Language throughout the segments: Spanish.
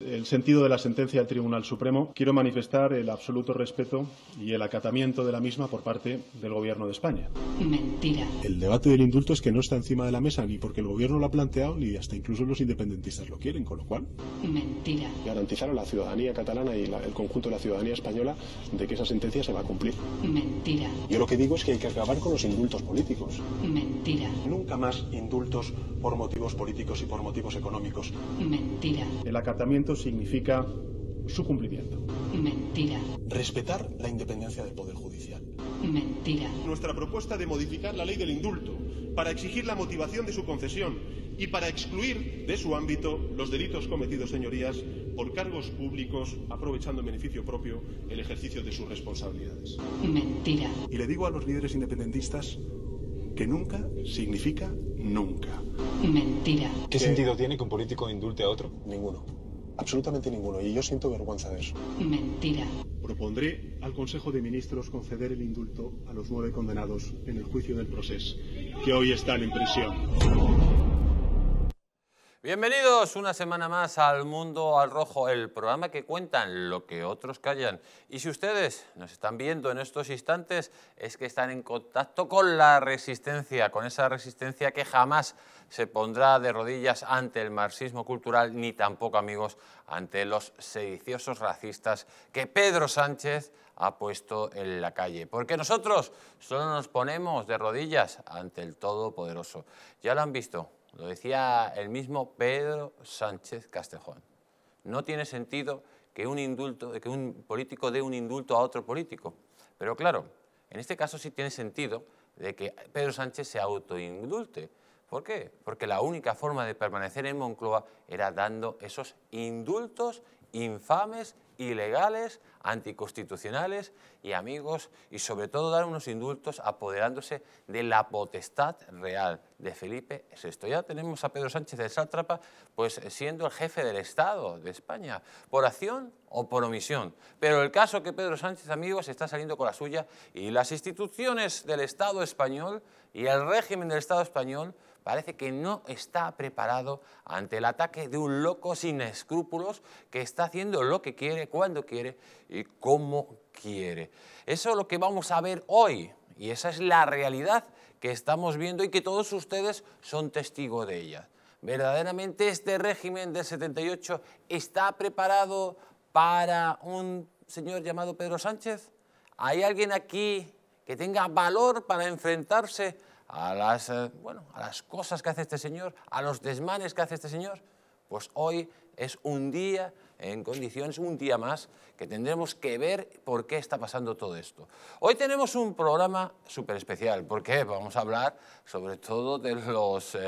el sentido de la sentencia del Tribunal Supremo, quiero manifestar el absoluto respeto y el acatamiento de la misma por parte del Gobierno de España. Mentira. El debate del indulto es que no está encima de la mesa ni porque el Gobierno lo ha planteado ni hasta incluso los independentistas lo quieren, con lo cual. Mentira. Garantizar a la ciudadanía catalana y el conjunto de la ciudadanía española de que esa sentencia se va a cumplir. Mentira. Yo lo que digo es que hay que acabar con los indultos políticos. Mentira. Nunca más indultos por motivos políticos y por motivos económicos. Mentira. El acatamiento significa su cumplimiento. Mentira. Respetar la independencia del Poder Judicial. Mentira. Nuestra propuesta de modificar la ley del indulto para exigir la motivación de su concesión y para excluir de su ámbito los delitos cometidos, señorías, por cargos públicos, aprovechando en beneficio propio el ejercicio de sus responsabilidades. Mentira. Y le digo a los líderes independentistas que nunca significa nunca. Mentira. ¿Qué sentido tiene que un político indulte a otro? Ninguno. Absolutamente ninguno. Y yo siento vergüenza de eso. Mentira. Propondré al Consejo de Ministros conceder el indulto a los nueve condenados en el juicio del proceso, que hoy están en prisión. Bienvenidos una semana más al Mundo al Rojo, el programa que cuentan lo que otros callan. Y si ustedes nos están viendo en estos instantes, es que están en contacto con la resistencia, con esa resistencia que jamás se pondrá de rodillas ante el marxismo cultural ni tampoco, amigos, ante los sediciosos racistas que Pedro Sánchez ha puesto en la calle. Porque nosotros solo nos ponemos de rodillas ante el Todopoderoso. Ya lo han visto, lo decía el mismo Pedro Sánchez Castejón. No tiene sentido que un, político dé un indulto a otro político. Pero claro, en este caso sí tiene sentido de que Pedro Sánchez se autoindulte, ¿Por qué? Porque la única forma de permanecer en Moncloa era dando esos indultos infames, ilegales, anticonstitucionales y amigos, y sobre todo dar unos indultos apoderándose de la potestad real de Felipe VI. Ya tenemos a Pedro Sánchez de Sátrapa pues, eh, siendo el jefe del Estado de España, por acción o por omisión. Pero el caso que Pedro Sánchez, amigos, está saliendo con la suya y las instituciones del Estado español y el régimen del Estado español parece que no está preparado ante el ataque de un loco sin escrúpulos que está haciendo lo que quiere, cuando quiere y cómo quiere. Eso es lo que vamos a ver hoy y esa es la realidad que estamos viendo y que todos ustedes son testigos de ella. Verdaderamente este régimen del 78 está preparado para un señor llamado Pedro Sánchez. ¿Hay alguien aquí que tenga valor para enfrentarse a las, eh, bueno, a las cosas que hace este señor, a los desmanes que hace este señor, pues hoy es un día en condiciones, un día más, que tendremos que ver por qué está pasando todo esto. Hoy tenemos un programa súper especial, porque vamos a hablar sobre todo de los eh,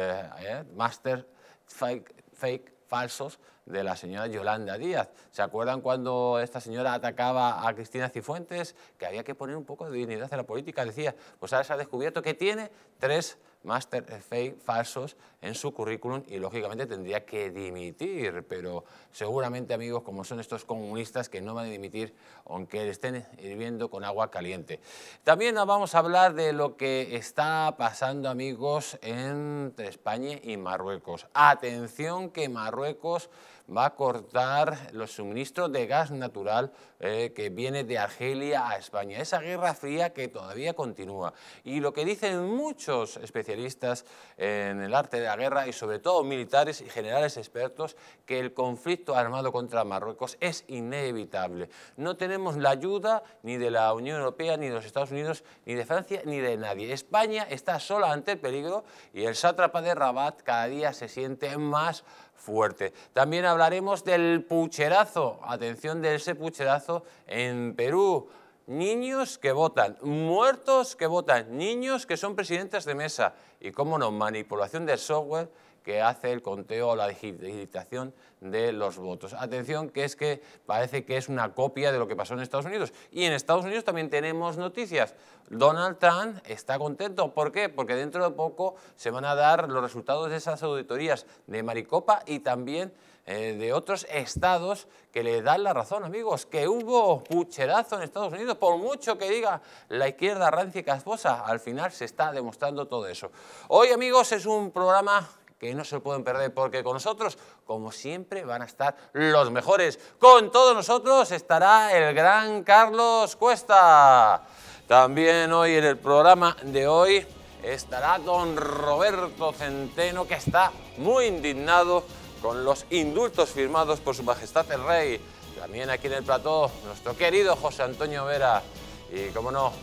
eh, Master fake falsos de la señora Yolanda Díaz. ¿Se acuerdan cuando esta señora atacaba a Cristina Cifuentes? Que había que poner un poco de dignidad en la política. Decía, pues ahora se ha descubierto que tiene tres master fake falsos en su currículum y lógicamente tendría que dimitir, pero seguramente amigos como son estos comunistas que no van a dimitir aunque estén hirviendo con agua caliente. También vamos a hablar de lo que está pasando amigos entre España y Marruecos. Atención que Marruecos va a cortar los suministros de gas natural eh, que viene de Argelia a España. Esa guerra fría que todavía continúa. Y lo que dicen muchos especialistas en el arte de la guerra y sobre todo militares y generales expertos, que el conflicto armado contra Marruecos es inevitable. No tenemos la ayuda ni de la Unión Europea, ni de los Estados Unidos, ni de Francia, ni de nadie. España está sola ante el peligro y el sátrapa de Rabat cada día se siente más fuerte. También hablaremos del pucherazo, atención de ese pucherazo en Perú. Niños que votan, muertos que votan, niños que son presidentes de mesa y, cómo no, manipulación del software que hace el conteo o la digitación de los votos. Atención, que es que parece que es una copia de lo que pasó en Estados Unidos. Y en Estados Unidos también tenemos noticias. Donald Trump está contento. ¿Por qué? Porque dentro de poco se van a dar los resultados de esas auditorías de Maricopa y también eh, de otros estados que le dan la razón, amigos, que hubo pucherazo en Estados Unidos, por mucho que diga la izquierda rancia y casposa, al final se está demostrando todo eso. Hoy, amigos, es un programa que no se lo pueden perder porque con nosotros, como siempre, van a estar los mejores. Con todos nosotros estará el gran Carlos Cuesta. También hoy en el programa de hoy estará don Roberto Centeno, que está muy indignado con los indultos firmados por su majestad el rey. También aquí en el plató, nuestro querido José Antonio Vera. Y como no,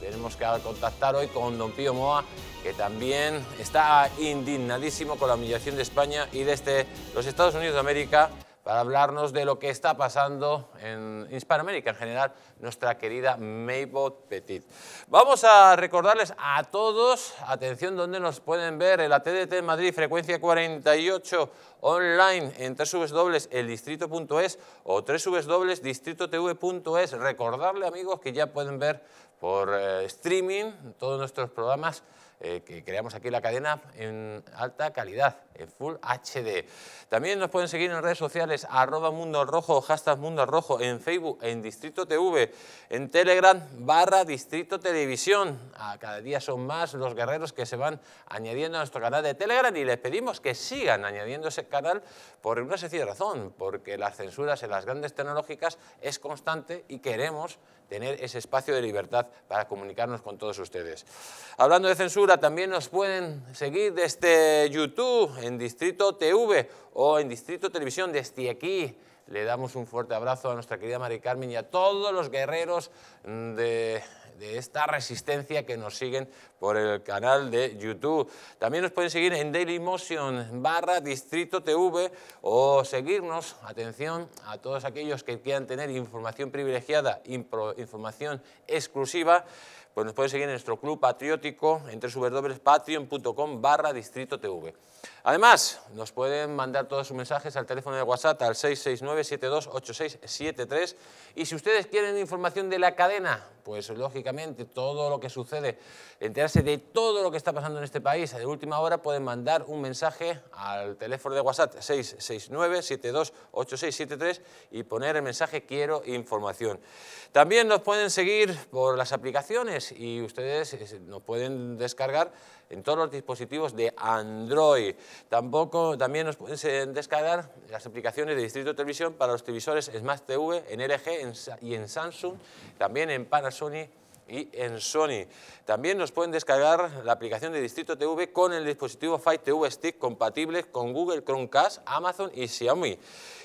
tenemos que contactar hoy con don Pío Moa, que también está indignadísimo con la humillación de España y desde los Estados Unidos de América para hablarnos de lo que está pasando en Hispanoamérica en general, nuestra querida Maybot Petit. Vamos a recordarles a todos, atención, donde nos pueden ver en la TDT Madrid, frecuencia 48, online en www.eldistrito.es o www.distritotv.es. Recordarle, amigos, que ya pueden ver por eh, streaming todos nuestros programas eh, que creamos aquí la cadena en alta calidad, en Full HD. También nos pueden seguir en redes sociales, arroba Mundo Rojo, hashtag Mundo Rojo, en Facebook, en Distrito TV, en Telegram, barra Distrito Televisión. cada día son más los guerreros que se van añadiendo a nuestro canal de Telegram y les pedimos que sigan añadiendo ese canal por una sencilla razón, porque las censuras en las grandes tecnológicas es constante y queremos tener ese espacio de libertad para comunicarnos con todos ustedes. Hablando de censura, también nos pueden seguir desde YouTube, en Distrito TV o en Distrito Televisión, desde aquí. Le damos un fuerte abrazo a nuestra querida Mari Carmen y a todos los guerreros de de esta resistencia que nos siguen por el canal de YouTube. También nos pueden seguir en Dailymotion barra Distrito TV o seguirnos, atención, a todos aquellos que quieran tener información privilegiada, información exclusiva, pues nos pueden seguir en nuestro club patriótico en www.patreon.com barra Distrito TV. Además, nos pueden mandar todos sus mensajes al teléfono de WhatsApp al 669-728673 y si ustedes quieren información de la cadena, pues lógicamente todo lo que sucede, enterarse de todo lo que está pasando en este país, de última hora pueden mandar un mensaje al teléfono de WhatsApp 669-728673 y poner el mensaje quiero información. También nos pueden seguir por las aplicaciones y ustedes eh, nos pueden descargar en todos los dispositivos de Android. Tampoco, también nos pueden descargar las aplicaciones de Distrito Televisión para los televisores Smart TV en LG y en Samsung, también en Panasonic y en Sony. También nos pueden descargar la aplicación de Distrito TV con el dispositivo Fire TV Stick compatible con Google Chromecast, Amazon y Xiaomi.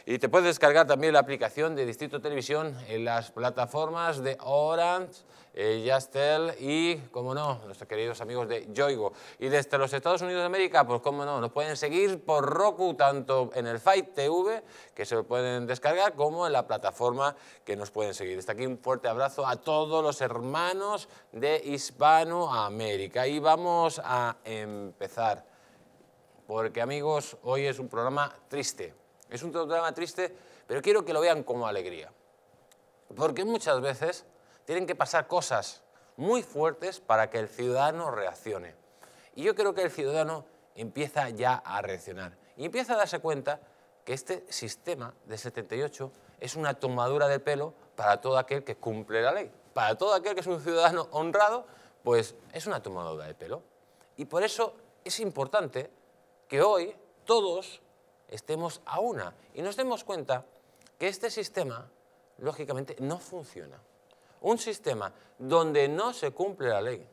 Y te puedes descargar también la aplicación de Distrito Televisión en las plataformas de Orange, eh, Yastel y, como no, nuestros queridos amigos de Yoigo. Y desde los Estados Unidos de América, pues como no, nos pueden seguir por Roku, tanto en el Fight TV, que se lo pueden descargar, como en la plataforma que nos pueden seguir. Desde aquí un fuerte abrazo a todos los hermanos de Hispanoamérica. Y vamos a empezar, porque amigos, hoy es un programa triste. Es un programa triste, pero quiero que lo vean como alegría. Porque muchas veces tienen que pasar cosas muy fuertes para que el ciudadano reaccione. Y yo creo que el ciudadano empieza ya a reaccionar y empieza a darse cuenta que este sistema de 78 es una tomadura de pelo para todo aquel que cumple la ley. Para todo aquel que es un ciudadano honrado, pues es una tomadura de pelo. Y por eso es importante que hoy todos estemos a una y nos demos cuenta que este sistema, lógicamente, no funciona un sistema donde no se cumple la ley,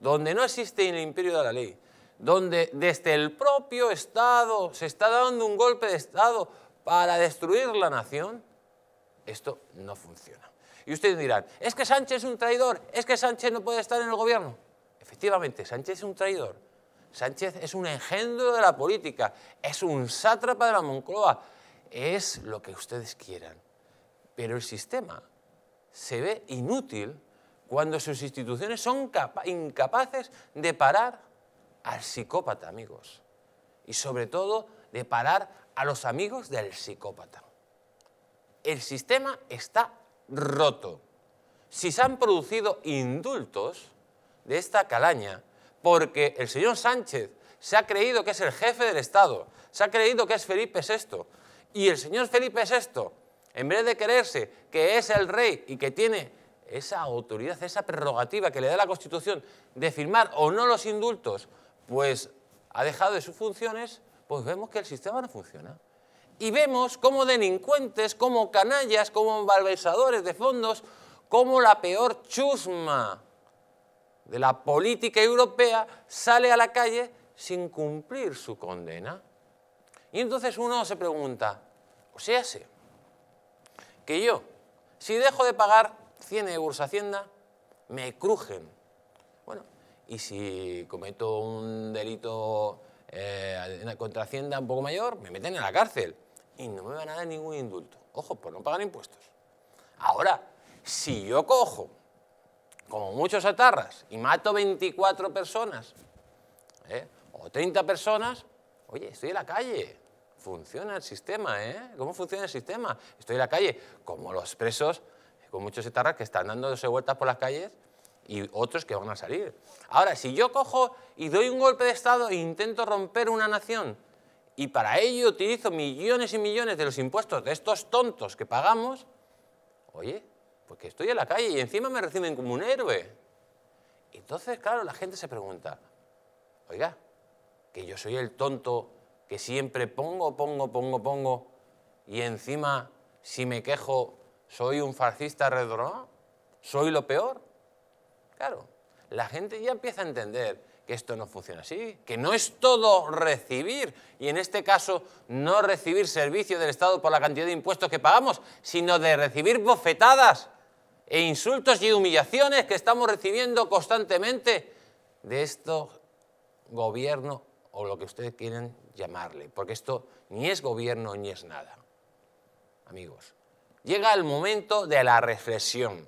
donde no existe el imperio de la ley, donde desde el propio Estado se está dando un golpe de Estado para destruir la nación, esto no funciona. Y ustedes dirán, es que Sánchez es un traidor, es que Sánchez no puede estar en el gobierno. Efectivamente, Sánchez es un traidor. Sánchez es un engendro de la política, es un sátrapa de la Moncloa, es lo que ustedes quieran. Pero el sistema se ve inútil cuando sus instituciones son incapaces de parar al psicópata, amigos. Y sobre todo, de parar a los amigos del psicópata. El sistema está roto. Si se han producido indultos de esta calaña, porque el señor Sánchez se ha creído que es el jefe del Estado, se ha creído que es Felipe VI, y el señor Felipe VI en vez de quererse que es el rey y que tiene esa autoridad, esa prerrogativa que le da la Constitución de firmar o no los indultos, pues ha dejado de sus funciones, pues vemos que el sistema no funciona. Y vemos como delincuentes, como canallas, como malversadores de fondos, como la peor chusma de la política europea sale a la calle sin cumplir su condena. Y entonces uno se pregunta, o sea, sí que yo. Si dejo de pagar 100 euros a Hacienda, me crujen. Bueno, y si cometo un delito eh, contra Hacienda un poco mayor, me meten en la cárcel y no me van a dar ningún indulto. Ojo, por no pagar impuestos. Ahora, si yo cojo, como muchos atarras, y mato 24 personas eh, o 30 personas, oye, estoy en la calle, funciona el sistema, ¿eh? ¿Cómo funciona el sistema? Estoy en la calle, como los presos, con muchos etarras que están dándose vueltas por las calles y otros que van a salir. Ahora, si yo cojo y doy un golpe de Estado e intento romper una nación y para ello utilizo millones y millones de los impuestos de estos tontos que pagamos, oye, porque pues estoy en la calle y encima me reciben como un héroe. Entonces, claro, la gente se pregunta, oiga, que yo soy el tonto que siempre pongo, pongo, pongo, pongo, y encima, si me quejo, soy un fascista redorón, soy lo peor. Claro, la gente ya empieza a entender que esto no funciona así, que no es todo recibir, y en este caso no recibir servicio del Estado por la cantidad de impuestos que pagamos, sino de recibir bofetadas e insultos y humillaciones que estamos recibiendo constantemente de estos gobiernos o lo que ustedes quieran llamarle, porque esto ni es gobierno ni es nada. Amigos, llega el momento de la reflexión.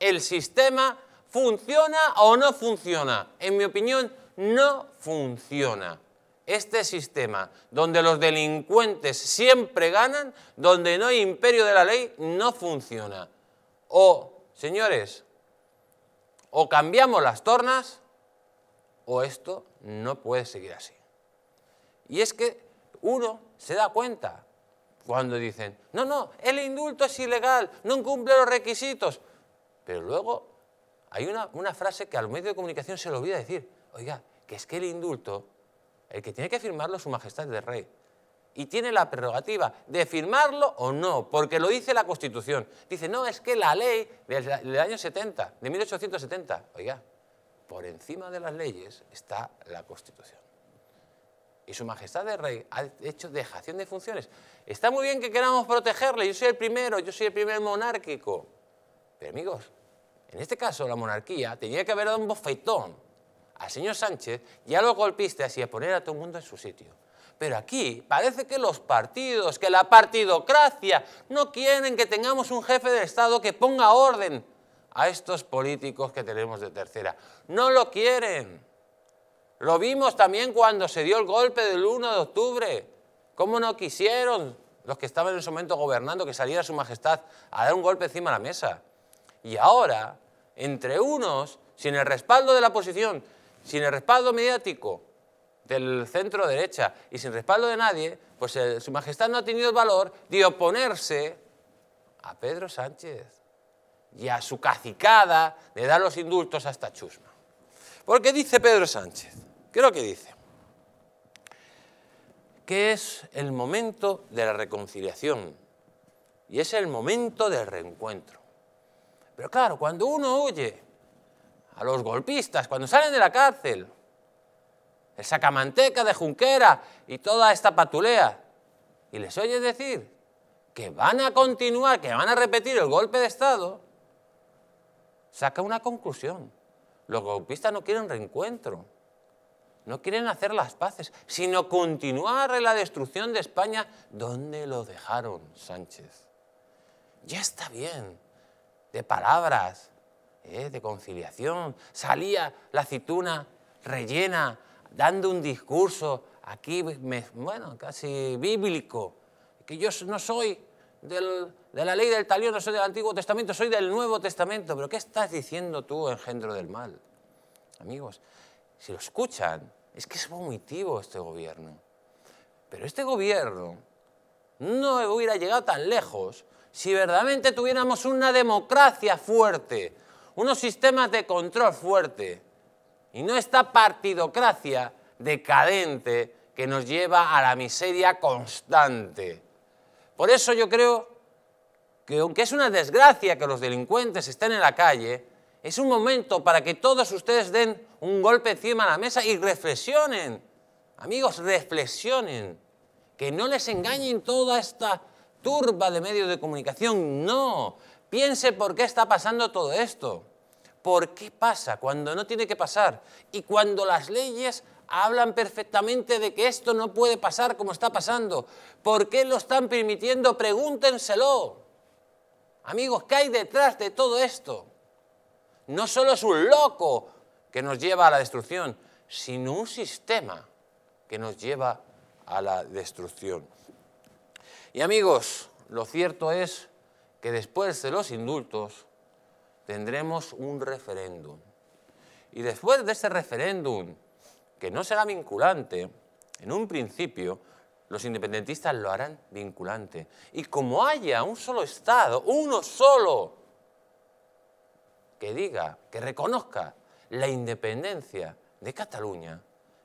¿El sistema funciona o no funciona? En mi opinión, no funciona. Este sistema donde los delincuentes siempre ganan, donde no hay imperio de la ley, no funciona. O, señores, o cambiamos las tornas o esto no puede seguir así. Y es que uno se da cuenta cuando dicen, no, no, el indulto es ilegal, no cumple los requisitos. Pero luego hay una, frase que al medio de comunicación se le olvida decir, oiga, que es que el indulto, el que tiene que firmarlo es su majestad de rey. Y tiene la prerrogativa de firmarlo o no, porque lo dice la Constitución. Dice, no, es que la ley del año 70, de 1870, oiga, por encima de las leyes está la Constitución. Y su majestad de rey ha hecho dejación de funciones. Está muy bien que queramos protegerle, yo soy el primero, yo soy el primer monárquico. Pero amigos, en este caso la monarquía tenía que haber dado un bofetón al señor Sánchez ya lo golpiste así a poner a todo el mundo en su sitio. Pero aquí parece que los partidos, que la partidocracia, no quieren que tengamos un jefe de Estado que ponga orden a estos políticos que tenemos de tercera. No lo quieren. Lo vimos también cuando se dio el golpe del 1 de octubre. ¿Cómo no quisieron los que estaban en ese momento gobernando que saliera su majestad a dar un golpe encima de la mesa? Y ahora, entre unos, sin el respaldo de la oposición, sin el respaldo mediático del centro derecha y sin respaldo de nadie, pues su majestad no ha tenido el valor de oponerse a Pedro Sánchez y a su cacicada de dar los indultos a esta Chusma. Porque dice Pedro Sánchez, ...creo que dice? Que es el momento de la reconciliación y es el momento del reencuentro. Pero claro, cuando uno oye a los golpistas, cuando salen de la cárcel, el sacamanteca de Junquera y toda esta patulea, y les oye decir que van a continuar, que van a repetir el golpe de Estado, saca una conclusión. Los golpistas no quieren reencuentro, no quieren hacer las paces, sino continuar la destrucción de España donde lo dejaron Sánchez. Ya está bien de palabras, ¿eh? de conciliación. Salía la aceituna rellena, dando un discurso aquí, bueno, casi bíblico, que yo no soy de la ley del talión, no soy del Antiguo Testamento, soy del Nuevo Testamento. Pero ¿qué estás diciendo tú, engendro del mal? Amigos, si lo escuchan, es que es vomitivo este gobierno. Pero este gobierno no hubiera llegado tan lejos si verdaderamente tuviéramos una democracia fuerte, unos sistemas de control fuerte y no esta partidocracia decadente que nos lleva a la miseria constante. Por eso yo creo que aunque es una desgracia que los delincuentes estén en la calle, es un momento para que todos ustedes den un golpe encima de la mesa y reflexionen. Amigos, reflexionen. Que no les engañen toda esta turba de medios de comunicación. No. Piense por qué está pasando todo esto. ¿Por qué pasa cuando no tiene que pasar? Y cuando las leyes hablan perfectamente de que esto no puede pasar como está pasando. ¿Por qué lo están permitiendo? Pregúntenselo. Amigos, ¿qué hay detrás de todo esto? No solo es un loco que nos lleva a la destrucción, sino un sistema que nos lleva a la destrucción. Y amigos, lo cierto es que después de los indultos tendremos un referéndum. Y después de ese referéndum que no será vinculante, en un principio los independentistas lo harán vinculante. Y como haya un solo Estado, uno solo, que diga, que reconozca la independencia de Cataluña,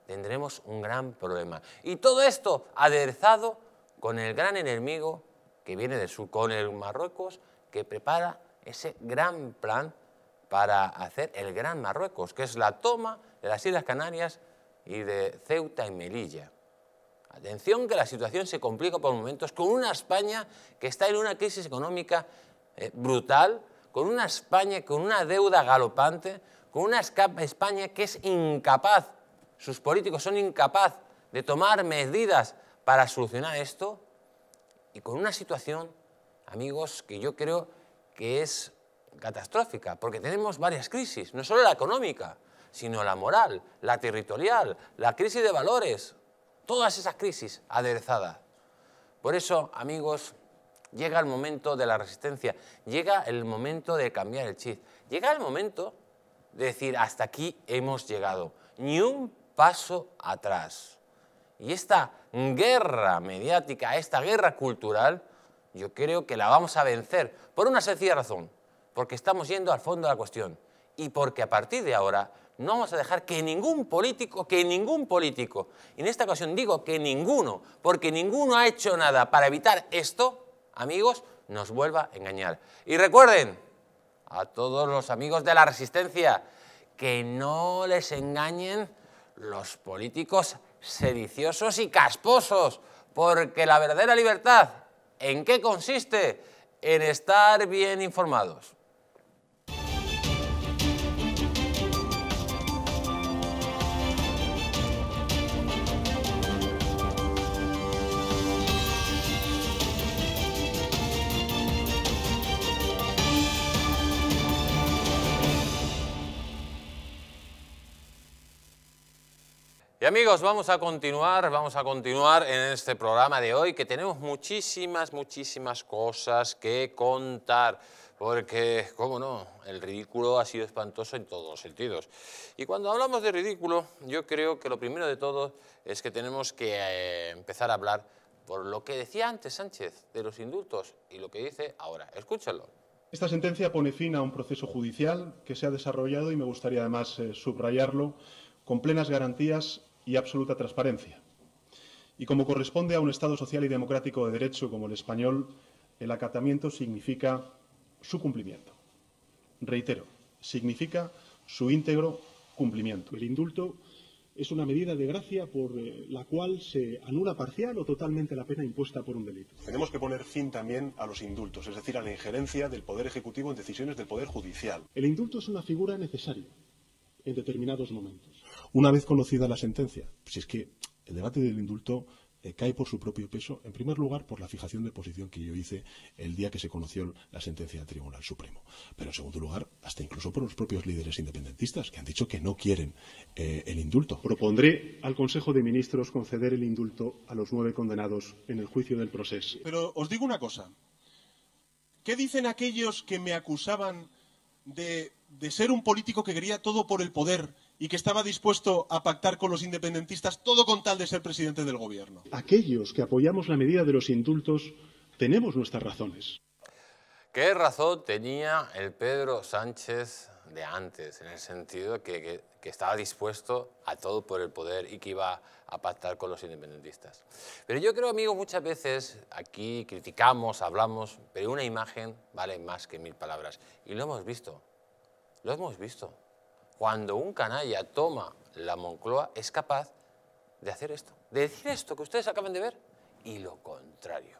tendremos un gran problema. Y todo esto aderezado con el gran enemigo que viene del sur, con el Marruecos, que prepara ese gran plan para hacer el Gran Marruecos, que es la toma de las Islas Canarias y de Ceuta y Melilla. Atención que la situación se complica por momentos con una España que está en una crisis económica eh, brutal, con una España con una deuda galopante, con una España que es incapaz, sus políticos son incapaz de tomar medidas para solucionar esto y con una situación, amigos, que yo creo que es catastrófica, porque tenemos varias crisis, no solo la económica, sino la moral, la territorial, la crisis de valores, todas esas crisis aderezadas. Por eso, amigos, llega el momento de la resistencia, llega el momento de cambiar el chip, llega el momento de decir, hasta aquí hemos llegado, ni un paso atrás. Y esta guerra mediática, esta guerra cultural, yo creo que la vamos a vencer por una sencilla razón, porque estamos yendo al fondo de la cuestión y porque a partir de ahora no vamos a dejar que ningún político, que ningún político, y en esta ocasión digo que ninguno, porque ninguno ha hecho nada para evitar esto, amigos, nos vuelva a engañar. Y recuerden, a todos los amigos de la resistencia, que no les engañen los políticos sediciosos y casposos, porque la verdadera libertad, ¿en qué consiste? En estar bien informados. Y amigos, vamos a continuar, vamos a continuar en este programa de hoy que tenemos muchísimas, muchísimas cosas que contar. Porque, cómo no, el ridículo ha sido espantoso en todos los sentidos. Y cuando hablamos de ridículo, yo creo que lo primero de todo es que tenemos que eh, empezar a hablar por lo que decía antes Sánchez de los indultos y lo que dice ahora. Escúchalo. Esta sentencia pone fin a un proceso judicial que se ha desarrollado y me gustaría además eh, subrayarlo con plenas garantías y absoluta transparencia. Y como corresponde a un Estado social y democrático de derecho como el español, el acatamiento significa su cumplimiento. Reitero, significa su íntegro cumplimiento. El indulto es una medida de gracia por eh, la cual se anula parcial o totalmente la pena impuesta por un delito. Tenemos que poner fin también a los indultos, es decir, a la injerencia del Poder Ejecutivo en decisiones del Poder Judicial. El indulto es una figura necesaria en determinados momentos una vez conocida la sentencia. si es que el debate del indulto eh, cae por su propio peso, en primer lugar por la fijación de posición que yo hice el día que se conoció la sentencia del Tribunal Supremo, pero en segundo lugar hasta incluso por los propios líderes independentistas que han dicho que no quieren eh, el indulto. Propondré al Consejo de Ministros conceder el indulto a los nueve condenados en el juicio del proceso. Pero os digo una cosa. ¿Qué dicen aquellos que me acusaban de ser un político que quería todo por el poder y que estaba dispuesto a pactar con los independentistas todo con tal de ser presidente del gobierno. Aquellos que apoyamos la medida de los indultos tenemos nuestras razones. ¿Qué razón tenía el Pedro Sánchez de antes, en el sentido de que, estaba dispuesto a todo por el poder y que iba a pactar con los independentistas? Pero yo creo, amigo, muchas veces aquí criticamos, hablamos, pero una imagen vale más que mil palabras. Y lo hemos visto, lo hemos visto cuando un canalla toma la Moncloa, es capaz de hacer esto, de decir esto que ustedes acaban de ver y lo contrario.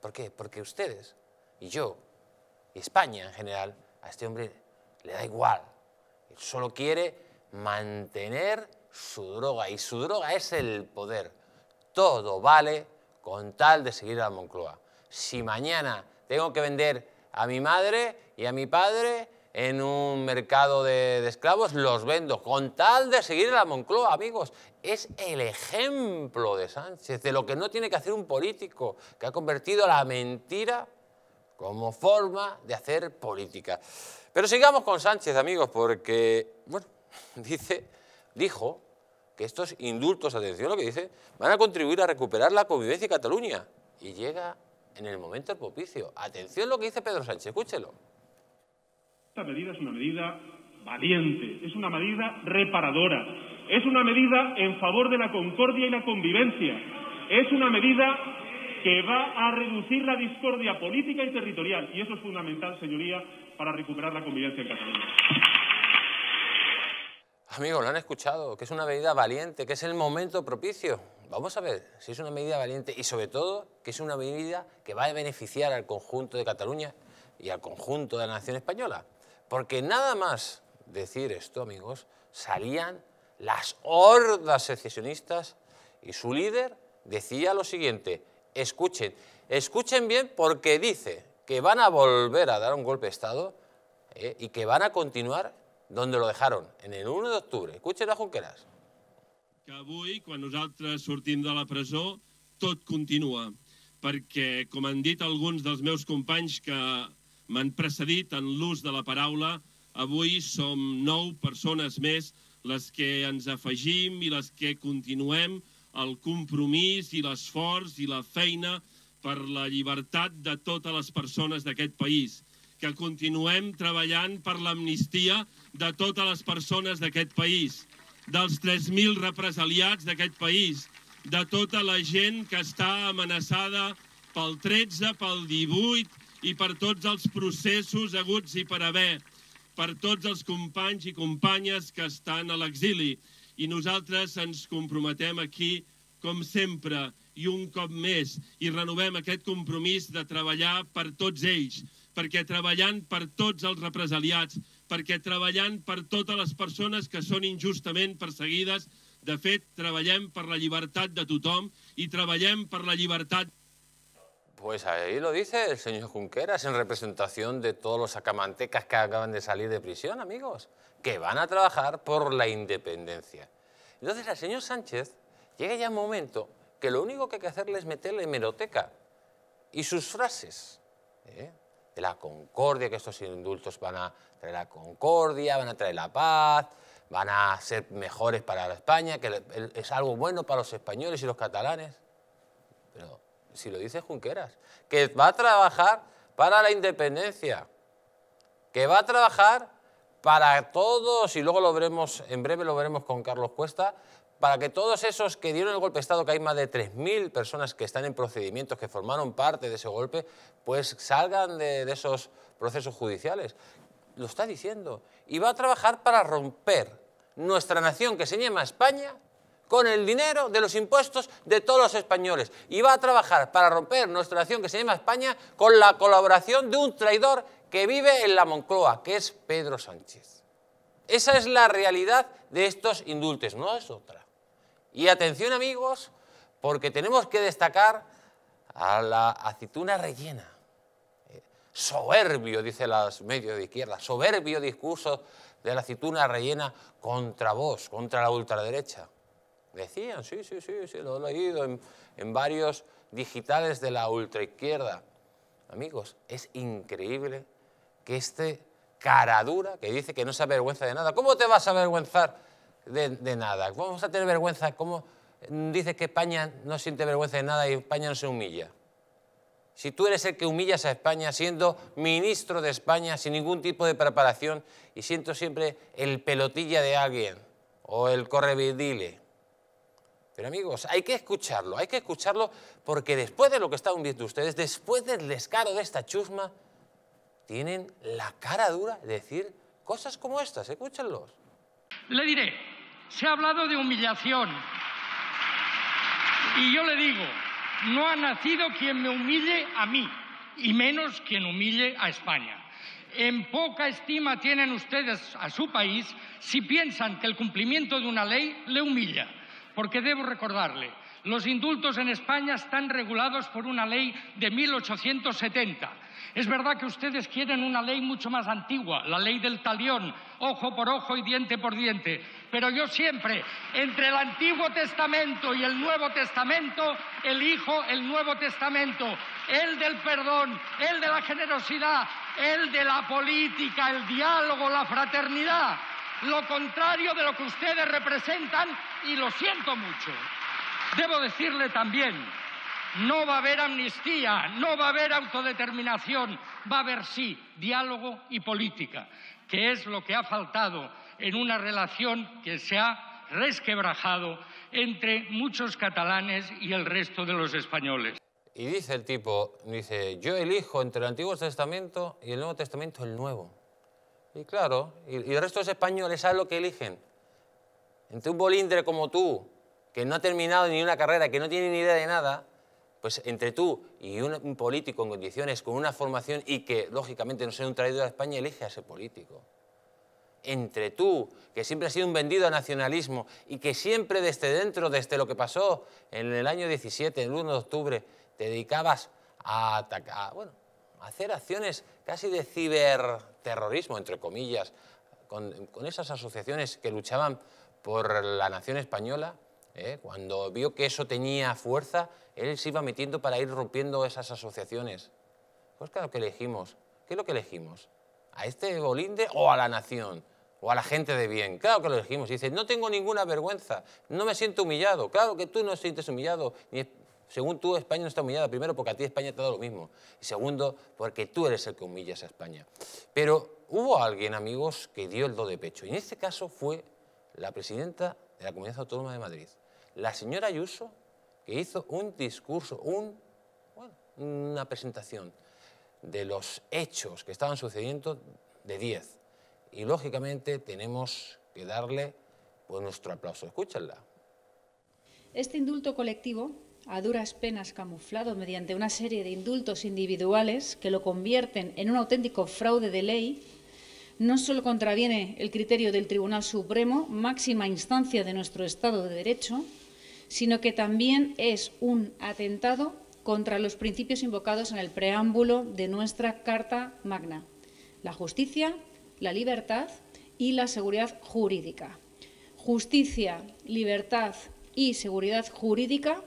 ¿Por qué? Porque ustedes y yo, y España en general, a este hombre le da igual. Él solo quiere mantener su droga y su droga es el poder. Todo vale con tal de seguir a la Moncloa. Si mañana tengo que vender a mi madre y a mi padre en un mercado de, esclavos, los vendo, con tal de seguir la Moncloa, amigos. Es el ejemplo de Sánchez, de lo que no tiene que hacer un político, que ha convertido la mentira como forma de hacer política. Pero sigamos con Sánchez, amigos, porque, bueno, dice, dijo que estos indultos, atención lo que dice, van a contribuir a recuperar la convivencia en Cataluña. Y llega en el momento propicio. Atención lo que dice Pedro Sánchez, escúchelo. Esta medida es una medida valiente, es una medida reparadora, es una medida en favor de la concordia y la convivencia, es una medida que va a reducir la discordia política y territorial, y eso es fundamental, señoría, para recuperar la convivencia en Cataluña. Amigos, lo han escuchado, que es una medida valiente, que es el momento propicio. Vamos a ver si es una medida valiente y sobre todo que es una medida que va a beneficiar al conjunto de Cataluña y al conjunto de la nación española. Porque nada más decir esto, amigos, salían las hordas secesionistas y su líder decía lo siguiente, escuchen, escuchen bien porque dice que van a volver a dar un golpe de Estado eh, y que van a continuar donde lo dejaron, en el 1 de octubre. Escuchen a Junqueras. Que avui, sortim de la presó, tot continua, porque com han dit alguns dels meus companys que m'han precedit en l'ús de la paraula. Avui som nou persones més les que ens afegim i les que continuem el compromís i l'esforç i la feina per la llibertat de totes les persones d'aquest país, que continuem treballant per l'amnistia de totes les persones d'aquest país, dels 3.000 represaliats d'aquest país, de tota la gent que està amenaçada pel 13, pel 18, i per tots els processos aguts i per haver, per tots els companys i companyes que estan a l'exili. I nosaltres ens comprometem aquí, com sempre, i un cop més, i renovem aquest compromís de treballar per tots ells, perquè treballant per tots els represaliats, perquè treballant per totes les persones que són injustament perseguides, de fet, treballem per la llibertat de tothom i treballem per la llibertat Pues ahí lo dice el señor Junqueras en representación de todos los sacamantecas que acaban de salir de prisión, amigos, que van a trabajar por la independencia. Entonces al señor Sánchez llega ya un momento que lo único que hay que hacerle es meterle hemeroteca y sus frases. ¿eh? de la concordia, que estos indultos van a traer la concordia, van a traer la paz, van a ser mejores para España, que es algo bueno para los españoles y los catalanes. Pero si lo dice Junqueras, que va a trabajar para la independencia, que va a trabajar para todos, y luego lo veremos, en breve lo veremos con Carlos Cuesta, para que todos esos que dieron el golpe de Estado, que hay más de 3.000 personas que están en procedimientos, que formaron parte de ese golpe, pues salgan de, de esos procesos judiciales. Lo está diciendo. Y va a trabajar para romper nuestra nación que se llama España con el dinero de los impuestos de todos los españoles y va a trabajar para romper nuestra nación que se llama España con la colaboración de un traidor que vive en la Moncloa, que es Pedro Sánchez. Esa es la realidad de estos indultes, no es otra. Y atención amigos, porque tenemos que destacar a la aceituna rellena. Eh, soberbio, dice los medios de izquierda, soberbio discurso de la aceituna rellena contra vos, contra la ultraderecha. Decían, sí, sí, sí, sí lo he leído en, varios digitales de la ultraizquierda. Amigos, es increíble que este caradura que dice que no se avergüenza de nada. ¿Cómo te vas a avergüenzar de, nada? ¿Cómo vas a tener vergüenza? ¿Cómo mm, dices que España no siente vergüenza de nada y España no se humilla? Si tú eres el que humillas a España siendo ministro de España sin ningún tipo de preparación y siento siempre el pelotilla de alguien o el correvidile. Pero amigos, hay que escucharlo, hay que escucharlo porque después de lo que están viendo ustedes, después del descaro de esta chusma, tienen la cara dura de decir cosas como estas, escúchenlos. Le diré, se ha hablado de humillación. Y yo le digo, no ha nacido quien me humille a mí, y menos quien humille a España. En poca estima tienen ustedes a su país si piensan que el cumplimiento de una ley le humilla porque debo recordarle, los indultos en España están regulados por una ley de 1870. Es verdad que ustedes quieren una ley mucho más antigua, la ley del talión, ojo por ojo y diente por diente, pero yo siempre, entre el Antiguo Testamento y el Nuevo Testamento, elijo el Nuevo Testamento, el del perdón, el de la generosidad, el de la política, el diálogo, la fraternidad lo contrario de lo que ustedes representan y lo siento mucho. Debo decirle también, no va a haber amnistía, no va a haber autodeterminación, va a haber sí diálogo y política, que es lo que ha faltado en una relación que se ha resquebrajado entre muchos catalanes y el resto de los españoles. Y dice el tipo, dice, yo elijo entre el Antiguo Testamento y el Nuevo Testamento el Nuevo. Y claro, y, el resto de los españoles, saben lo que eligen? Entre un bolindre como tú, que no ha terminado ni una carrera, que no tiene ni idea de nada, pues entre tú y un, político en condiciones, con una formación y que, lógicamente, no sea un traidor a España, elige a ese político entre tú, que siempre has sido un vendido a nacionalismo y que siempre desde dentro, desde lo que pasó en el año 17, el 1 de octubre, te dedicabas a atacar, bueno, hacer acciones casi de ciberterrorismo, entre comillas, con, esas asociaciones que luchaban por la nación española, ¿eh? cuando vio que eso tenía fuerza, él se iba metiendo para ir rompiendo esas asociaciones. Pues claro que elegimos. ¿Qué es lo que elegimos? ¿A este Bolinde o a la nación? o a la gente de bien. Claro que lo elegimos. dice, no tengo ninguna vergüenza, no me siento humillado. Claro que tú no sientes humillado, ni, según tú, España no está humillada. Primero, porque a ti España te ha dado lo mismo. Y segundo, porque tú eres el que humillas a España. Pero hubo alguien, amigos, que dio el do de pecho. Y en este caso fue la presidenta de la Comunidad Autónoma de Madrid, la señora Ayuso, que hizo un discurso, una presentación de los hechos que estaban sucediendo de 10. Y lógicamente tenemos que darle pues, nuestro aplauso. Escúchenla. Este indulto colectivo a duras penas camuflado mediante una serie de indultos individuales que lo convierten en un auténtico fraude de ley, no solo contraviene el criterio del Tribunal Supremo, máxima instancia de nuestro Estado de Derecho, sino que también es un atentado contra los principios invocados en el preámbulo de nuestra Carta Magna, la justicia, la libertad y la seguridad jurídica. Justicia, libertad y seguridad jurídica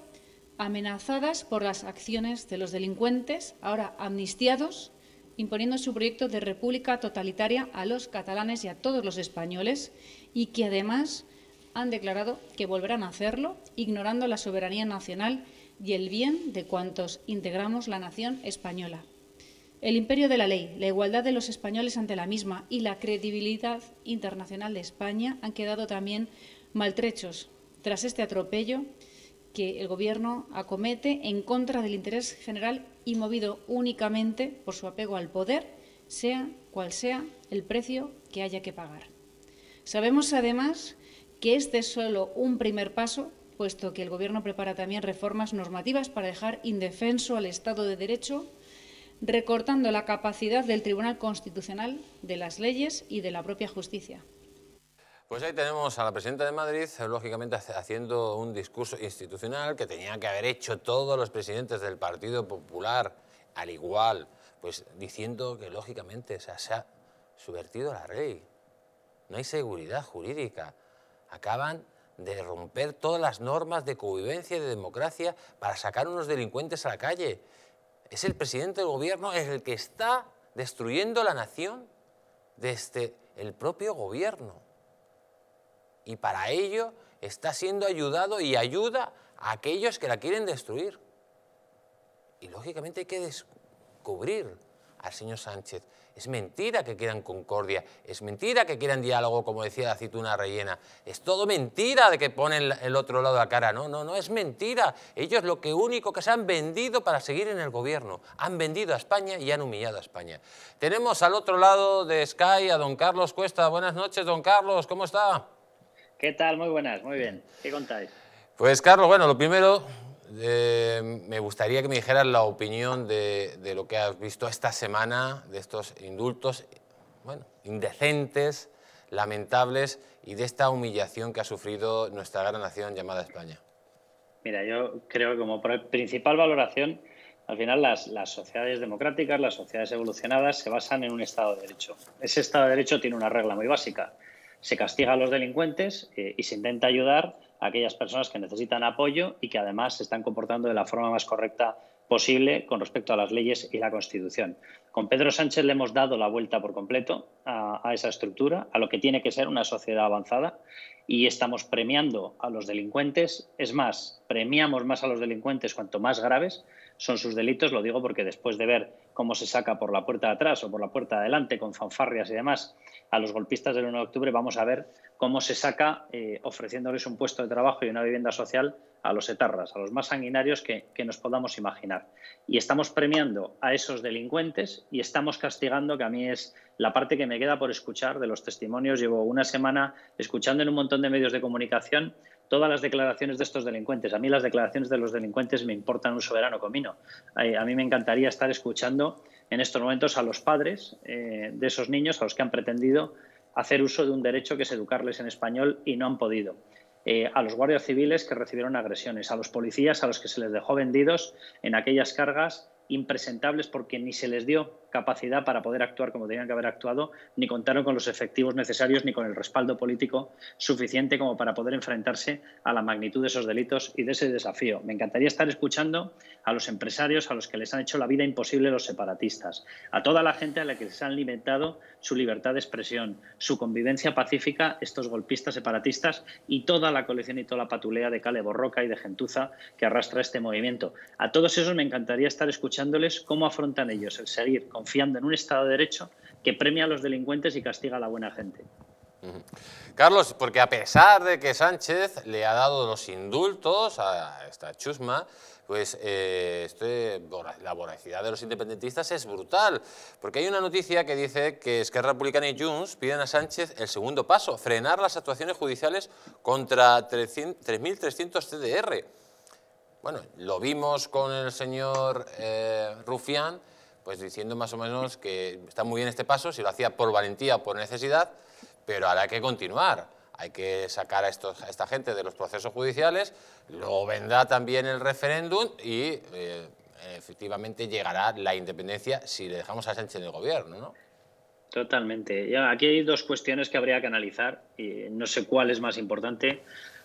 amenazadas por las acciones de los delincuentes, ahora amnistiados, imponiendo su proyecto de república totalitaria a los catalanes y a todos los españoles, y que además han declarado que volverán a hacerlo, ignorando la soberanía nacional y el bien de cuantos integramos la nación española. El imperio de la ley, la igualdad de los españoles ante la misma y la credibilidad internacional de España han quedado también maltrechos tras este atropello que el Gobierno acomete en contra del interés general y movido únicamente por su apego al poder, sea cual sea el precio que haya que pagar. Sabemos, además, que este es solo un primer paso, puesto que el Gobierno prepara también reformas normativas para dejar indefenso al Estado de Derecho, recortando la capacidad del Tribunal Constitucional, de las leyes y de la propia justicia. Pues ahí tenemos a la presidenta de Madrid, lógicamente haciendo un discurso institucional que tenía que haber hecho todos los presidentes del Partido Popular, al igual, pues diciendo que lógicamente se ha subvertido la ley. No hay seguridad jurídica. Acaban de romper todas las normas de convivencia y de democracia para sacar unos delincuentes a la calle. Es el presidente del gobierno el que está destruyendo la nación desde el propio gobierno y para ello está siendo ayudado y ayuda a aquellos que la quieren destruir. Y lógicamente hay que descubrir al señor Sánchez. Es mentira que quieran concordia, es mentira que quieran diálogo, como decía la aceituna rellena. Es todo mentira de que ponen el otro lado a cara. No, no, no, es mentira. Ellos lo que único que se han vendido para seguir en el gobierno. Han vendido a España y han humillado a España. Tenemos al otro lado de Sky a don Carlos Cuesta. Buenas noches, don Carlos, ¿cómo está? ¿Qué tal? Muy buenas, muy bien. ¿Qué contáis? Pues Carlos, bueno, lo primero, eh, me gustaría que me dijeras la opinión de, lo que has visto esta semana, de estos indultos, bueno, indecentes, lamentables, y de esta humillación que ha sufrido nuestra gran nación llamada España. Mira, yo creo que como principal valoración, al final las, las sociedades democráticas, las sociedades evolucionadas, se basan en un Estado de Derecho. Ese Estado de Derecho tiene una regla muy básica, se castiga a los delincuentes eh, y se intenta ayudar a aquellas personas que necesitan apoyo y que además se están comportando de la forma más correcta posible con respecto a las leyes y la Constitución. Con Pedro Sánchez le hemos dado la vuelta por completo a, esa estructura, a lo que tiene que ser una sociedad avanzada y estamos premiando a los delincuentes. Es más, premiamos más a los delincuentes cuanto más graves son sus delitos, lo digo porque después de ver cómo se saca por la puerta de atrás o por la puerta de adelante con fanfarrias y demás a los golpistas del 1 de octubre, vamos a ver cómo se saca eh, ofreciéndoles un puesto de trabajo y una vivienda social a los etarras, a los más sanguinarios que, que nos podamos imaginar. Y estamos premiando a esos delincuentes y estamos castigando, que a mí es la parte que me queda por escuchar de los testimonios. Llevo una semana escuchando en un montón de medios de comunicación todas las declaraciones de estos delincuentes. A mí las declaraciones de los delincuentes me importan un soberano comino. A mí me encantaría estar escuchando en estos momentos a los padres eh, de esos niños a los que han pretendido hacer uso de un derecho que es educarles en español y no han podido. Eh, a los guardias civiles que recibieron agresiones, a los policías a los que se les dejó vendidos en aquellas cargas impresentables porque ni se les dio capacidad para poder actuar como tenían que haber actuado, ni contaron con los efectivos necesarios, ni con el respaldo político suficiente como para poder enfrentarse a la magnitud de esos delitos y de ese desafío. Me encantaría estar escuchando a los empresarios a los que les han hecho la vida imposible los separatistas, a toda la gente a la que les han limitado su libertad de expresión, su convivencia pacífica, estos golpistas separatistas y toda la colección y toda la patulea de Cale Borroca y de Gentuza que arrastra este movimiento. A todos esos me encantaría estar escuchando escuchándoles cómo afrontan ellos el seguir confiando en un Estado de Derecho que premia a los delincuentes y castiga a la buena gente. Carlos, porque a pesar de que Sánchez le ha dado los indultos a esta chusma, pues eh, este la voracidad de los independentistas es brutal, porque hay una noticia que dice que Esquerra Republicana y Junts piden a Sánchez el segundo paso, frenar las actuaciones judiciales contra 3.300 cdr bueno, lo vimos con el señor eh, Rufián, pues diciendo más o menos que está muy bien este paso, si lo hacía por valentía o por necesidad, pero ahora hay que continuar. Hay que sacar a, esta gente de los procesos judiciales, luego vendrá también el referéndum y eh, efectivamente llegará la independencia si le dejamos a Sánchez en el gobierno, ¿no? Totalmente. aquí hay dos cuestiones que habría que analizar y no sé cuál es más importante.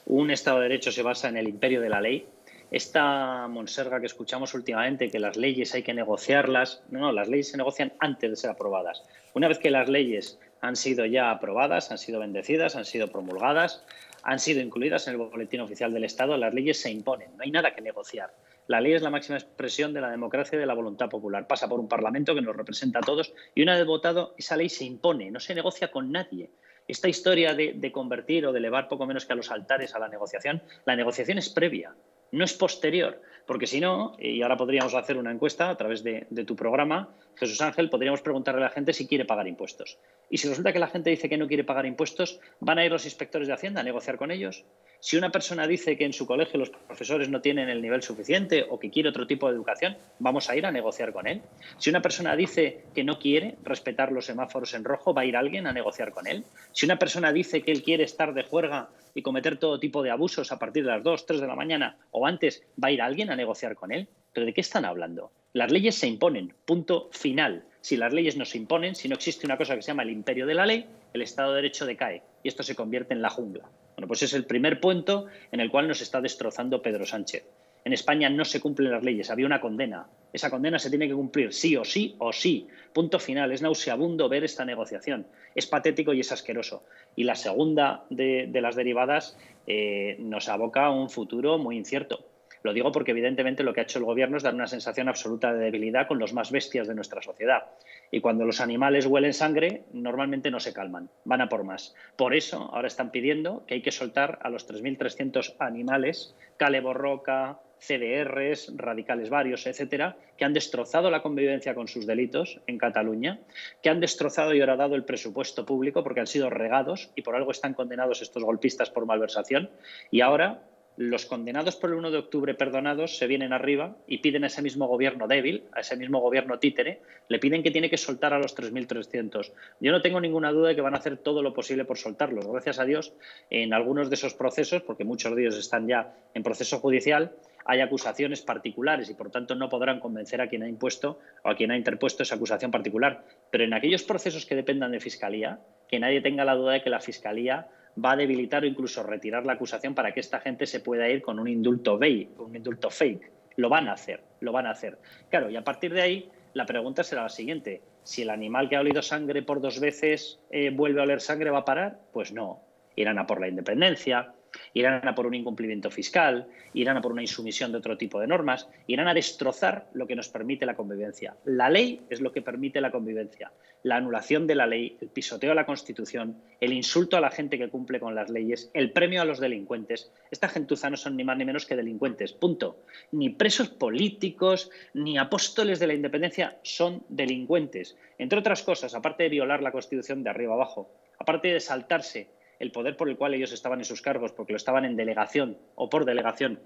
Un Estado de Derecho se basa en el imperio de la ley, esta monserga que escuchamos últimamente, que las leyes hay que negociarlas, no, no, las leyes se negocian antes de ser aprobadas. Una vez que las leyes han sido ya aprobadas, han sido bendecidas, han sido promulgadas, han sido incluidas en el Boletín Oficial del Estado, las leyes se imponen, no hay nada que negociar. La ley es la máxima expresión de la democracia y de la voluntad popular. Pasa por un Parlamento que nos representa a todos y una vez votado, esa ley se impone, no se negocia con nadie. Esta historia de, de convertir o de elevar poco menos que a los altares a la negociación, la negociación es previa no es posterior. Porque si no, y ahora podríamos hacer una encuesta a través de, tu programa, Jesús Ángel, podríamos preguntarle a la gente si quiere pagar impuestos. Y si resulta que la gente dice que no quiere pagar impuestos, ¿van a ir los inspectores de Hacienda a negociar con ellos? Si una persona dice que en su colegio los profesores no tienen el nivel suficiente o que quiere otro tipo de educación, vamos a ir a negociar con él. Si una persona dice que no quiere respetar los semáforos en rojo, va a ir alguien a negociar con él. Si una persona dice que él quiere estar de juerga y cometer todo tipo de abusos a partir de las 2, 3 de la mañana o antes, va a ir alguien a negociar con él. ¿Pero de qué están hablando? Las leyes se imponen, punto final. Si las leyes no se imponen, si no existe una cosa que se llama el imperio de la ley, el Estado de Derecho decae y esto se convierte en la jungla. Bueno, pues es el primer punto en el cual nos está destrozando Pedro Sánchez. En España no se cumplen las leyes, había una condena. Esa condena se tiene que cumplir sí o sí o sí. Punto final. Es nauseabundo ver esta negociación. Es patético y es asqueroso. Y la segunda de, las derivadas eh, nos aboca a un futuro muy incierto. Lo digo porque evidentemente lo que ha hecho el gobierno es dar una sensación absoluta de debilidad con los más bestias de nuestra sociedad. Y cuando los animales huelen sangre, normalmente no se calman, van a por más. Por eso ahora están pidiendo que hay que soltar a los 3.300 animales, caleborroca CDRs, radicales varios, etcétera, que han destrozado la convivencia con sus delitos en Cataluña, que han destrozado y horadado el presupuesto público porque han sido regados y por algo están condenados estos golpistas por malversación. Y ahora los condenados por el 1 de octubre perdonados se vienen arriba y piden a ese mismo gobierno débil, a ese mismo gobierno títere, le piden que tiene que soltar a los 3.300. Yo no tengo ninguna duda de que van a hacer todo lo posible por soltarlos. Gracias a Dios, en algunos de esos procesos, porque muchos de ellos están ya en proceso judicial, hay acusaciones particulares y por tanto no podrán convencer a quien ha impuesto o a quien ha interpuesto esa acusación particular. Pero en aquellos procesos que dependan de fiscalía, que nadie tenga la duda de que la fiscalía va a debilitar o incluso retirar la acusación para que esta gente se pueda ir con un indulto, bay, un indulto fake. Lo van a hacer, lo van a hacer. Claro, y a partir de ahí, la pregunta será la siguiente. Si el animal que ha olido sangre por dos veces eh, vuelve a oler sangre, ¿va a parar? Pues no. Irán a por la independencia, irán a por un incumplimiento fiscal, irán a por una insumisión de otro tipo de normas, irán a destrozar lo que nos permite la convivencia. La ley es lo que permite la convivencia. La anulación de la ley, el pisoteo a la Constitución, el insulto a la gente que cumple con las leyes, el premio a los delincuentes. Esta gentuza no son ni más ni menos que delincuentes, punto. Ni presos políticos, ni apóstoles de la independencia son delincuentes. Entre otras cosas, aparte de violar la Constitución de arriba abajo, aparte de saltarse el poder por el cual ellos estaban en sus cargos, porque lo estaban en delegación o por delegación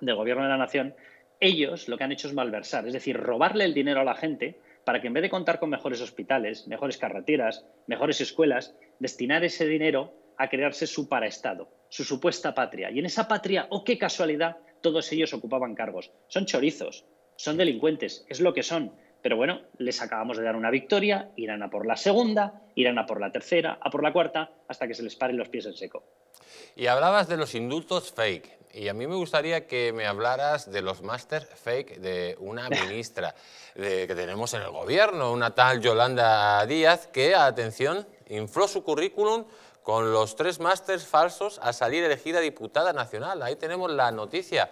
del gobierno de la nación, ellos lo que han hecho es malversar, es decir, robarle el dinero a la gente para que en vez de contar con mejores hospitales, mejores carreteras, mejores escuelas, destinar ese dinero a crearse su paraestado, su supuesta patria. Y en esa patria, oh qué casualidad, todos ellos ocupaban cargos. Son chorizos, son delincuentes, es lo que son. Pero bueno, les acabamos de dar una victoria, irán a por la segunda, irán a por la tercera, a por la cuarta, hasta que se les paren los pies en seco. Y hablabas de los indultos fake, y a mí me gustaría que me hablaras de los máster fake de una ministra que tenemos en el gobierno, una tal Yolanda Díaz, que, atención, infló su currículum con los tres másters falsos a salir elegida diputada nacional. Ahí tenemos la noticia.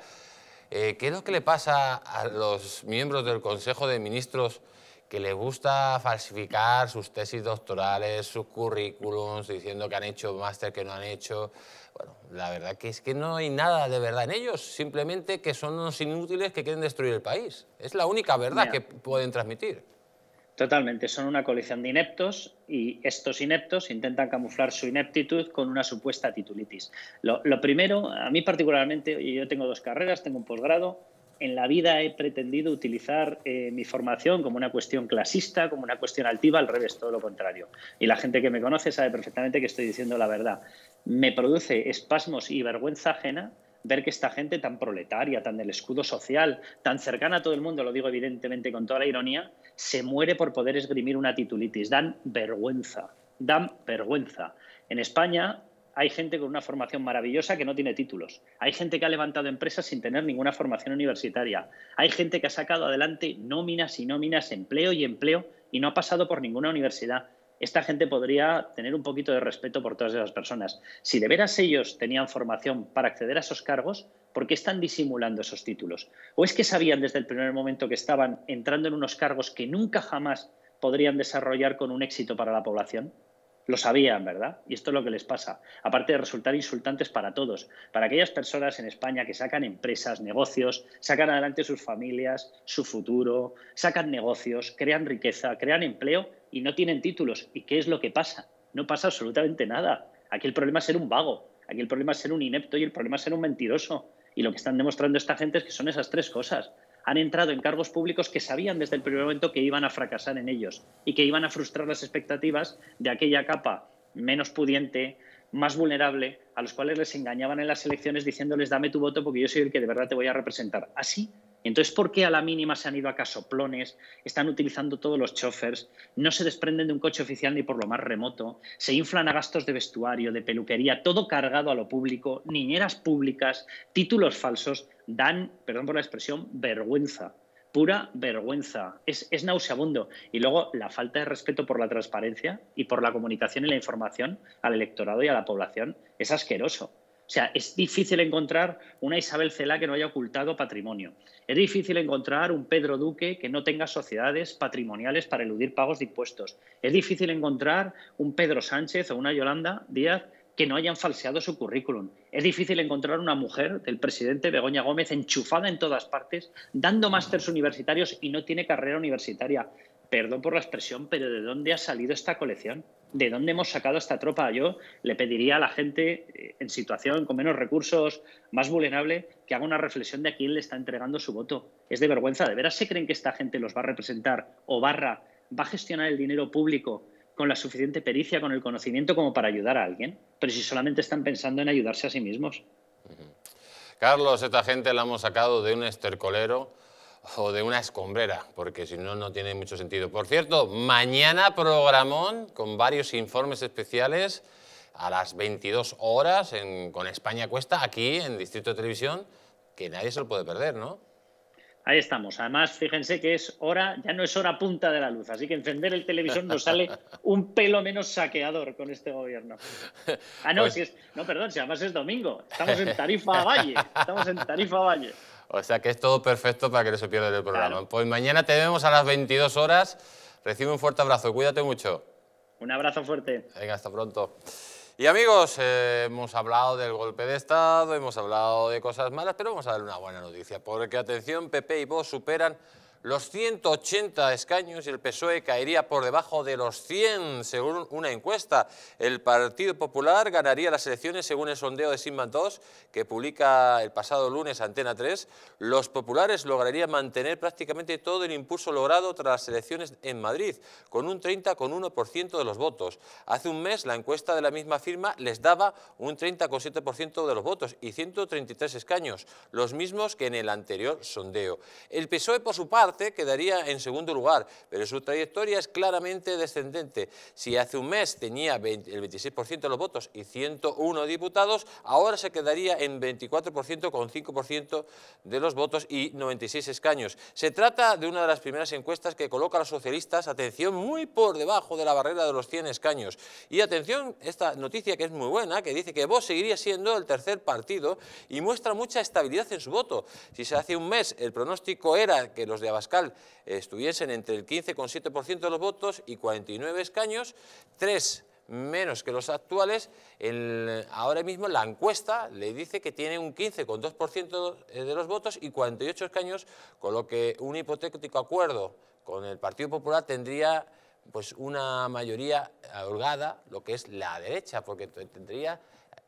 Eh, ¿Qué es lo que le pasa a los miembros del Consejo de Ministros que les gusta falsificar sus tesis doctorales, sus currículums, diciendo que han hecho máster que no han hecho? Bueno, la verdad que es que no hay nada de verdad en ellos, simplemente que son unos inútiles que quieren destruir el país. Es la única verdad que pueden transmitir. Totalmente, son una colección de ineptos y estos ineptos intentan camuflar su ineptitud con una supuesta titulitis. Lo, primero, a mí particularmente, yo tengo dos carreras, tengo un posgrado, en la vida he pretendido utilizar eh, mi formación como una cuestión clasista, como una cuestión altiva, al revés, todo lo contrario. Y la gente que me conoce sabe perfectamente que estoy diciendo la verdad. Me produce espasmos y vergüenza ajena ver que esta gente tan proletaria, tan del escudo social, tan cercana a todo el mundo, lo digo evidentemente con toda la ironía, se muere por poder esgrimir una titulitis. Dan vergüenza, dan vergüenza. En España hay gente con una formación maravillosa que no tiene títulos. Hay gente que ha levantado empresas sin tener ninguna formación universitaria. Hay gente que ha sacado adelante nóminas y nóminas, empleo y empleo, y no ha pasado por ninguna universidad. Esta gente podría tener un poquito de respeto por todas esas personas. Si de veras ellos tenían formación para acceder a esos cargos, ¿Por qué están disimulando esos títulos? ¿O es que sabían desde el primer momento que estaban entrando en unos cargos que nunca jamás podrían desarrollar con un éxito para la población? Lo sabían, ¿verdad? Y esto es lo que les pasa. Aparte de resultar insultantes para todos, para aquellas personas en España que sacan empresas, negocios, sacan adelante sus familias, su futuro, sacan negocios, crean riqueza, crean empleo y no tienen títulos. ¿Y qué es lo que pasa? No pasa absolutamente nada. Aquí el problema es ser un vago, aquí el problema es ser un inepto y el problema es ser un mentiroso. Y lo que están demostrando esta gente es que son esas tres cosas. Han entrado en cargos públicos que sabían desde el primer momento que iban a fracasar en ellos y que iban a frustrar las expectativas de aquella capa menos pudiente, más vulnerable, a los cuales les engañaban en las elecciones diciéndoles dame tu voto porque yo soy el que de verdad te voy a representar. Así. Entonces, ¿por qué a la mínima se han ido a casoplones? Están utilizando todos los chofers, no se desprenden de un coche oficial ni por lo más remoto, se inflan a gastos de vestuario, de peluquería, todo cargado a lo público, niñeras públicas, títulos falsos, dan, perdón por la expresión, vergüenza pura vergüenza. Es, nauseabundo. Y luego la falta de respeto por la transparencia y por la comunicación y la información al electorado y a la población es asqueroso. O sea, es difícil encontrar una Isabel Cela que no haya ocultado patrimonio. Es difícil encontrar un Pedro Duque que no tenga sociedades patrimoniales para eludir pagos de impuestos. Es difícil encontrar un Pedro Sánchez o una Yolanda Díaz que no hayan falseado su currículum. Es difícil encontrar una mujer del presidente Begoña Gómez enchufada en todas partes, dando másters universitarios y no tiene carrera universitaria. Perdón por la expresión, pero ¿de dónde ha salido esta colección? ¿De dónde hemos sacado esta tropa? Yo le pediría a la gente eh, en situación con menos recursos, más vulnerable, que haga una reflexión de a quién le está entregando su voto. Es de vergüenza. ¿De veras se creen que esta gente los va a representar o barra va a gestionar el dinero público con la suficiente pericia, con el conocimiento como para ayudar a alguien, pero si solamente están pensando en ayudarse a sí mismos. Carlos, esta gente la hemos sacado de un estercolero o de una escombrera, porque si no, no tiene mucho sentido. Por cierto, mañana programón con varios informes especiales a las 22 horas con España Cuesta, aquí en Distrito de Televisión, que nadie se lo puede perder, ¿no? Ahí estamos. Además, fíjense que es hora, ya no es hora punta de la luz, así que encender el televisor nos sale un pelo menos saqueador con este gobierno. Ah, no, pues si es, no, perdón, si además es domingo. Estamos en Tarifa Valle. Estamos en Tarifa Valle. O sea que es todo perfecto para que no se pierda el programa. Pues mañana te vemos a las 22 horas. Recibe un fuerte abrazo. Cuídate mucho. Un abrazo fuerte. Venga, hasta pronto. Y amigos, eh, hemos hablado del golpe de Estado, hemos hablado de cosas malas, pero vamos a dar una buena noticia, porque atención, PP y vos superan los 180 escaños y el PSOE caería por debajo de los 100, según una encuesta. El Partido Popular ganaría las elecciones según el sondeo de Simba 2, que publica el pasado lunes Antena 3. Los populares lograrían mantener prácticamente todo el impulso logrado tras las elecciones en Madrid, con un 30,1% de los votos. Hace un mes la encuesta de la misma firma les daba un 30,7% de los votos y 133 escaños, los mismos que en el anterior sondeo. El PSOE, por su parte, quedaría en segundo lugar, pero su trayectoria es claramente descendente. Si hace un mes tenía el 26% de los votos y 101 diputados, ahora se quedaría en 24% con 5% de los votos y 96 escaños. Se trata de una de las primeras encuestas que coloca a los socialistas, atención, muy por debajo de la barrera de los 100 escaños. Y atención, esta noticia que es muy buena, que dice que Vox seguiría siendo el tercer partido y muestra mucha estabilidad en su voto. Si se hace un mes el pronóstico era que los de estuviesen entre el 15,7% de los votos y 49 escaños, tres menos que los actuales, ahora mismo la encuesta le dice que tiene un 15,2% de los votos y 48 escaños, con lo que un hipotético acuerdo con el Partido Popular tendría pues una mayoría holgada, lo que es la derecha, porque tendría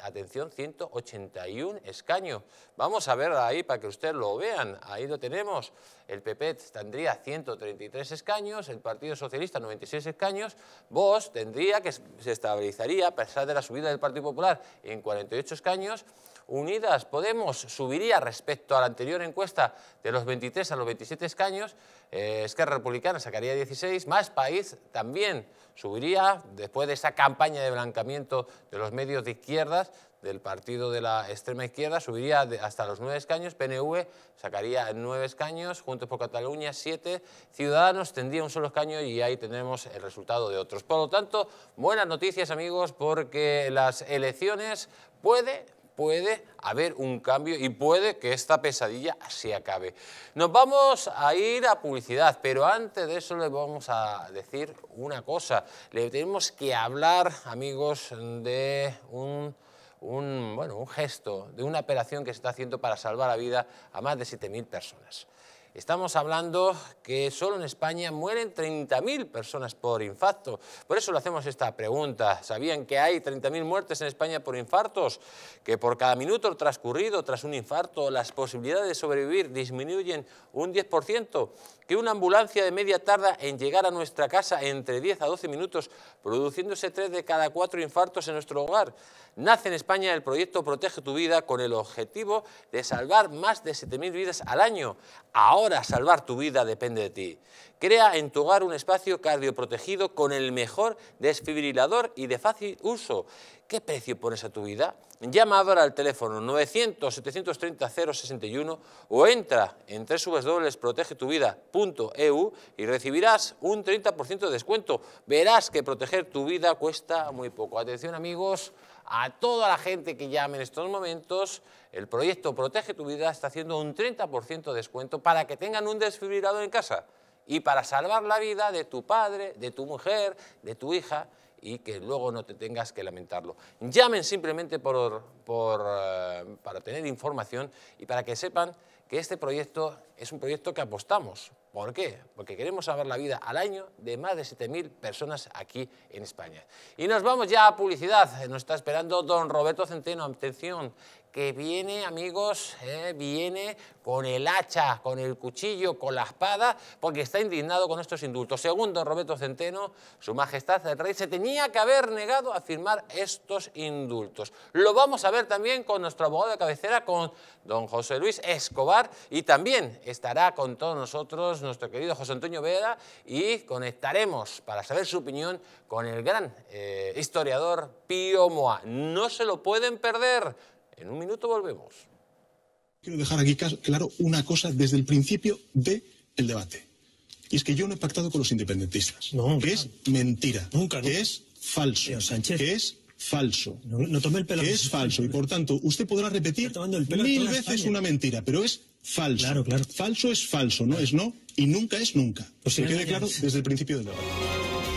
atención, 181 escaños. Vamos a ver ahí para que ustedes lo vean. Ahí lo tenemos. El PP tendría 133 escaños, el Partido Socialista 96 escaños, Vox tendría que se estabilizaría a pesar de la subida del Partido Popular en 48 escaños Unidas Podemos subiría respecto a la anterior encuesta de los 23 a los 27 escaños, eh, Esquerra Republicana sacaría 16, Más País también subiría después de esa campaña de blancamiento de los medios de izquierdas del partido de la extrema izquierda, subiría hasta los 9 escaños, PNV sacaría 9 escaños, Juntos por Cataluña 7, Ciudadanos tendría un solo escaño y ahí tenemos el resultado de otros. Por lo tanto, buenas noticias amigos porque las elecciones puede puede haber un cambio y puede que esta pesadilla se acabe. Nos vamos a ir a publicidad, pero antes de eso les vamos a decir una cosa. Le tenemos que hablar, amigos, de un... bueno, un gesto de una operación que se está haciendo para salvar la vida a más de 7.000 personas. Estamos hablando que solo en España mueren 30.000 personas por infarto. Por eso le hacemos esta pregunta. ¿Sabían que hay 30.000 muertes en España por infartos? Que por cada minuto transcurrido tras un infarto las posibilidades de sobrevivir disminuyen un 10%. Que una ambulancia de media tarda en llegar a nuestra casa entre 10 a 12 minutos, produciéndose 3 de cada 4 infartos en nuestro hogar nace en España el proyecto Protege tu Vida con el objetivo de salvar más de 7.000 vidas al año. Ahora salvar tu vida depende de ti. Crea en tu hogar un espacio cardioprotegido con el mejor desfibrilador y de fácil uso. ¿Qué precio pones a tu vida? Llama ahora al teléfono 900-730-061 o entra en www.protegetuvida.eu y recibirás un 30% de descuento. Verás que proteger tu vida cuesta muy poco. Atención amigos, a toda la gente que llame en estos momentos, el proyecto Protege tu Vida está haciendo un 30% de descuento para que tengan un desfibrilador en casa y para salvar la vida de tu padre, de tu mujer, de tu hija y que luego no te tengas que lamentarlo. Llamen simplemente por, eh, para tener información y para que sepan que este proyecto es un proyecto que apostamos. ¿Por qué? Porque queremos salvar la vida al año de más de 7.000 personas aquí en España. Y nos vamos ya a publicidad. Nos está esperando don Roberto Centeno. Atención, que viene, amigos, eh, viene con el hacha, con el cuchillo, con la espada, porque está indignado con estos indultos. Según don Roberto Centeno, su majestad el rey se tenía que haber negado a firmar estos indultos. Lo vamos a ver también con nuestro abogado de cabecera, con don José Luis Escobar, y también estará con todos nosotros nuestro querido José Antonio Veda, y conectaremos para saber su opinión con el gran eh, historiador Pío Moa. No se lo pueden perder en un minuto volvemos. Quiero dejar aquí claro una cosa desde el principio del el debate. Y es que yo no he pactado con los independentistas. No, que es mentira. Nunca, es falso. Sánchez. Que es falso. No, no el pelo. Que es falso. Y por tanto, usted podrá repetir mil veces una mentira, pero es falso. Claro, claro. Falso es falso, no es no y nunca es nunca. Pues que quede claro desde el principio del debate.